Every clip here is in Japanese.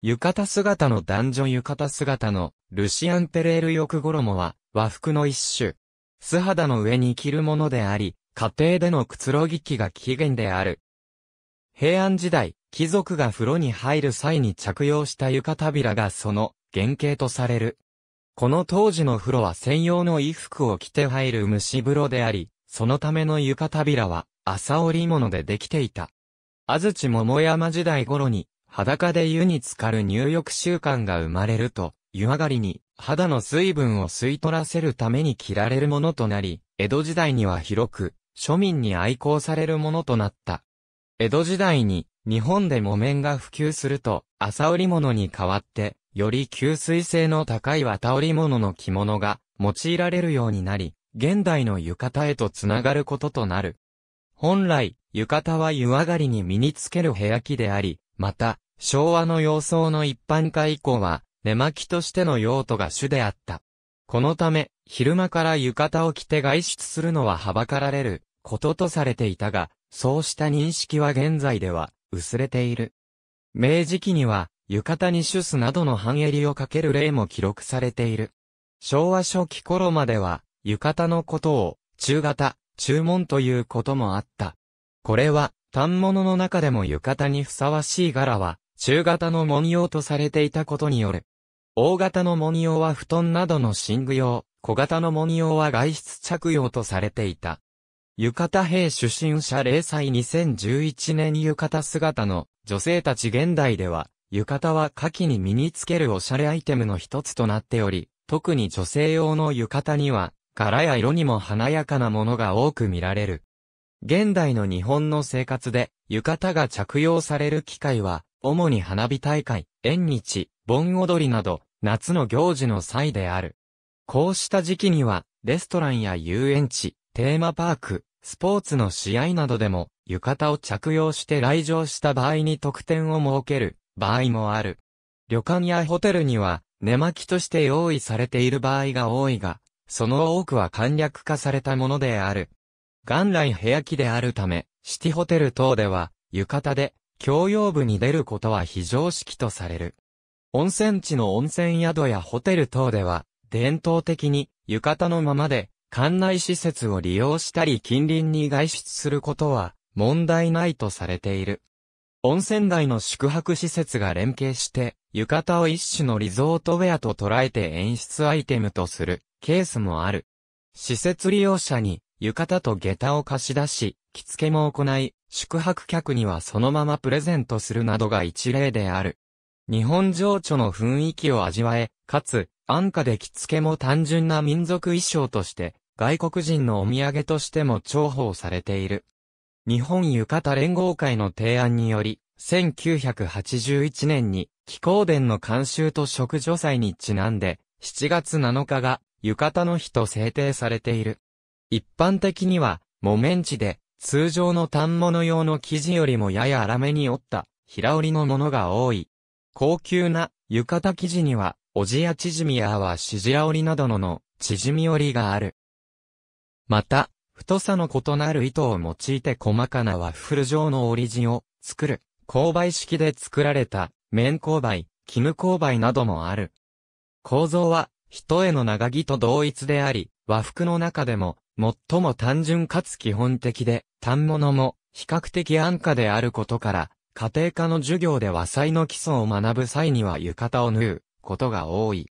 浴衣姿の男女浴衣姿のルシアンペレール浴衣は和服の一種。素肌の上に着るものであり、家庭でのくつろぎ着が起源である。平安時代、貴族が風呂に入る際に着用した浴衣びらがその原型とされる。この当時の風呂は専用の衣服を着て入る蒸し風呂であり、そのための浴衣びらは、朝織物でできていた。安土桃山時代頃に、裸で湯に浸かる入浴習慣が生まれると、湯上がりに肌の水分を吸い取らせるために着られるものとなり、江戸時代には広く庶民に愛好されるものとなった。江戸時代に日本で木綿が普及すると、朝織物に代わって、より吸水性の高い綿織物の着物が用いられるようになり、現代の浴衣へとつながることとなる。本来、浴衣は湯上がりに身につける部屋着であり、また、昭和の様相の一般化以降は、寝巻きとしての用途が主であった。このため、昼間から浴衣を着て外出するのははばかられることとされていたが、そうした認識は現在では薄れている。明治期には、浴衣にシュスなどの半襟をかける例も記録されている。昭和初期頃までは、浴衣のことを、中型、注文ということもあった。これは、単物の中でも浴衣にふさわしい柄は、中型の文様とされていたことによる。大型の文様は布団などの寝具用、小型の文様は外出着用とされていた。浴衣兵出身者零歳2011年浴衣姿の女性たち現代では、浴衣は夏季に身につけるおしゃれアイテムの一つとなっており、特に女性用の浴衣には、柄や色にも華やかなものが多く見られる。現代の日本の生活で、浴衣が着用される機会は、主に花火大会、縁日、盆踊りなど、夏の行事の際である。こうした時期には、レストランや遊園地、テーマパーク、スポーツの試合などでも、浴衣を着用して来場した場合に特典を設ける場合もある。旅館やホテルには、寝巻きとして用意されている場合が多いが、その多くは簡略化されたものである。元来部屋着であるため、シティホテル等では、浴衣で、共用部に出ることは非常識とされる。温泉地の温泉宿やホテル等では、伝統的に、浴衣のままで、館内施設を利用したり近隣に外出することは、問題ないとされている。温泉街の宿泊施設が連携して、浴衣を一種のリゾートウェアと捉えて演出アイテムとするケースもある。施設利用者に浴衣と下駄を貸し出し、着付けも行い、宿泊客にはそのままプレゼントするなどが一例である。日本情緒の雰囲気を味わえ、かつ、安価で着付けも単純な民族衣装として、外国人のお土産としても重宝されている。日本浴衣連合会の提案により、1981年に、気候伝の監修と食女祭にちなんで、7月7日が浴衣の日と制定されている。一般的には、木綿地で、通常の反物用の生地よりもやや粗めに折った、平織りのものが多い。高級な浴衣生地には、おじや縮みやはしじら織りなどのの、縮み織りがある。また、太さの異なる糸を用いて細かなワッフル状の織り地を作る、勾配式で作られた、綿勾配、絹勾配などもある。構造は、人への長着と同一であり、和服の中でも、最も単純かつ基本的で、単物も比較的安価であることから、家庭科の授業で和裁の基礎を学ぶ際には浴衣を縫うことが多い。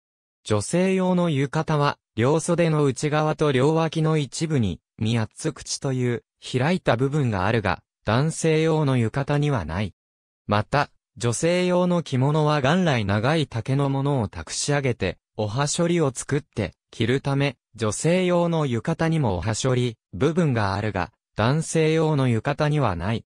女性用の浴衣は、両袖の内側と両脇の一部に、三八つ口という開いた部分があるが、男性用の浴衣にはない。また、女性用の着物は元来長い竹のものを託し上げて、おはしょりを作って、着るため、女性用の浴衣にもおはしょり部分があるが、男性用の浴衣にはない。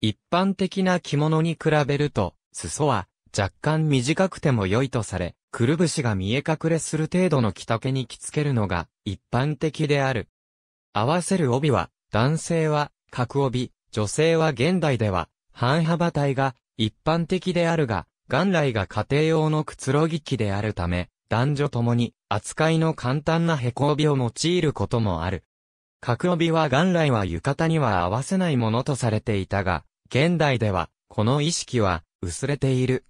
一般的な着物に比べると、裾は若干短くても良いとされ、くるぶしが見え隠れする程度の着丈に着付けるのが一般的である。合わせる帯は、男性は角帯、女性は現代では半幅帯が一般的であるが、元来が家庭用のくつろぎ機であるため、男女ともに扱いの簡単な凹帯を用いることもある。角帯は元来は浴衣には合わせないものとされていたが、現代では、この意識は薄れている。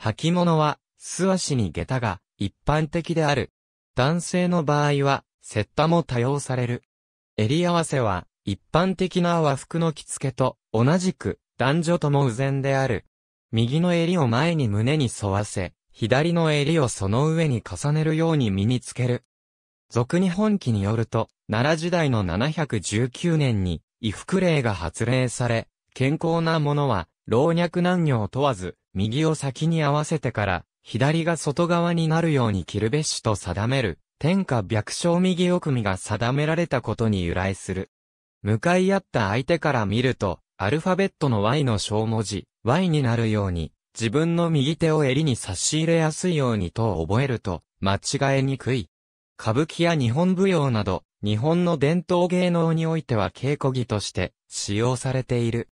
履物は素足に下駄が一般的である。男性の場合は、セッタも多用される。襟合わせは、一般的な和服の着付けと同じく男女とも無前である。右の襟を前に胸に沿わせ、左の襟をその上に重ねるように身につける。俗日本記によると、奈良時代の719年に、衣服令が発令され、健康な者は、老若男女を問わず、右を先に合わせてから、左が外側になるように着るべしと定める、天下百姓右奥身が定められたことに由来する。向かい合った相手から見ると、アルファベットの Y の小文字、Y になるように、自分の右手を襟に差し入れやすいようにと覚えると、間違えにくい。歌舞伎や日本舞踊など、日本の伝統芸能においては稽古着として使用されている。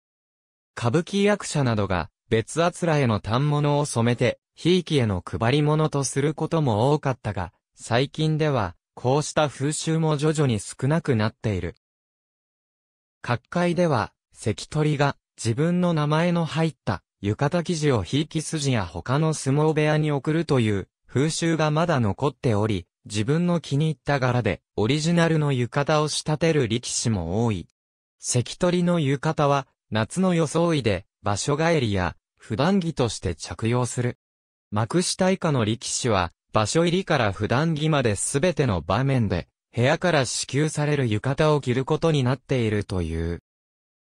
歌舞伎役者などが別あつらえの反物を染めて、ひいきへの配り物とすることも多かったが、最近では、こうした風習も徐々に少なくなっている。各界では、関取が自分の名前の入った浴衣生地をひいき筋や他の相撲部屋に送るという風習がまだ残っており、自分の気に入った柄でオリジナルの浴衣を仕立てる力士も多い。関取の浴衣は夏の装いで場所帰りや普段着として着用する。幕下以下の力士は場所入りから普段着まで全ての場面で部屋から支給される浴衣を着ることになっているという。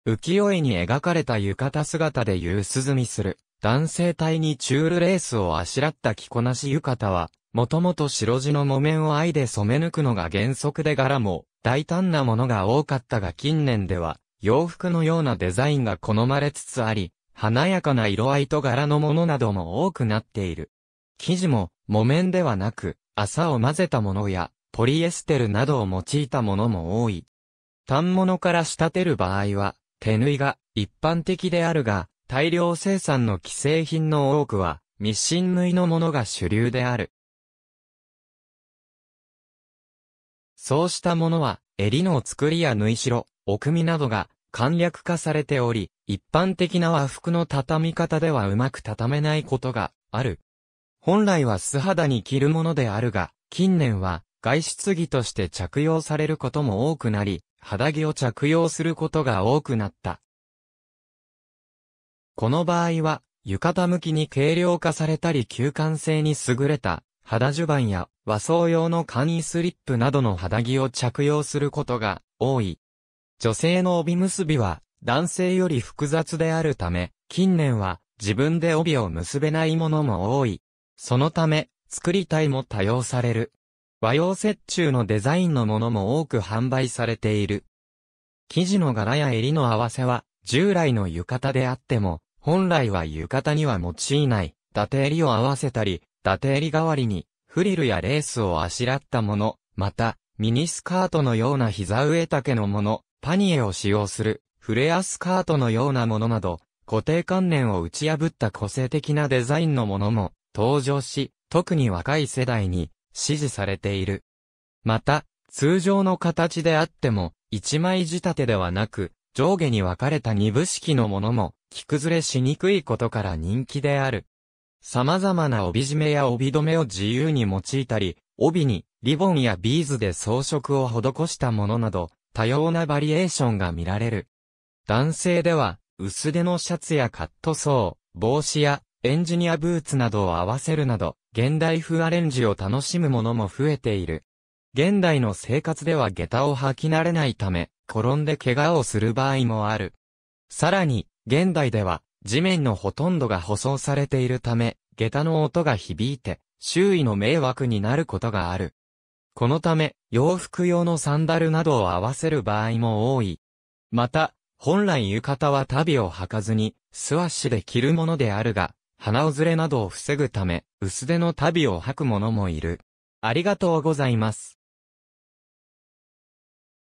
浮世絵に描かれた浴衣姿で夕涼みする、男性体にチュールレースをあしらった着こなし浴衣は、もともと白地の木綿を藍で染め抜くのが原則で柄も、大胆なものが多かったが近年では、洋服のようなデザインが好まれつつあり、華やかな色合いと柄のものなども多くなっている。生地も、木綿ではなく、麻を混ぜたものや、ポリエステルなどを用いたものも多い。単物から仕立てる場合は、手縫いが一般的であるが、大量生産の既製品の多くは、ミシン縫いのものが主流である。そうしたものは、襟の作りや縫い代、奥みなどが簡略化されており、一般的な和服の畳み方ではうまく畳めないことがある。本来は素肌に着るものであるが、近年は外出着として着用されることも多くなり、肌着を着用することが多くなった。この場合は、浴衣向きに軽量化されたり吸汗性に優れた肌襦袢や和装用の簡易スリップなどの肌着を着用することが多い。女性の帯結びは男性より複雑であるため、近年は自分で帯を結べないものも多い。そのため、作り体も多用される。和洋折衷のデザインのものも多く販売されている。生地の柄や襟の合わせは、従来の浴衣であっても、本来は浴衣には用いない、縦襟を合わせたり、縦襟代わりに、フリルやレースをあしらったもの、また、ミニスカートのような膝上丈のもの、パニエを使用する、フレアスカートのようなものなど、固定観念を打ち破った個性的なデザインのものも登場し、特に若い世代に支持されている。また、通常の形であっても、一枚仕立てではなく、上下に分かれた二部式のものも、着崩れしにくいことから人気である。様々な帯締めや帯留めを自由に用いたり、帯にリボンやビーズで装飾を施したものなど、多様なバリエーションが見られる。男性では、薄手のシャツやカットソー、帽子やエンジニアブーツなどを合わせるなど、現代風アレンジを楽しむものも増えている。現代の生活では下駄を履き慣れないため、転んで怪我をする場合もある。さらに、現代では、地面のほとんどが舗装されているため、下駄の音が響いて、周囲の迷惑になることがある。このため、洋服用のサンダルなどを合わせる場合も多い。また、本来浴衣は足袋を履かずに、素足で着るものであるが、鼻をずれなどを防ぐため、薄手の足袋を履く者もいる。ありがとうございます。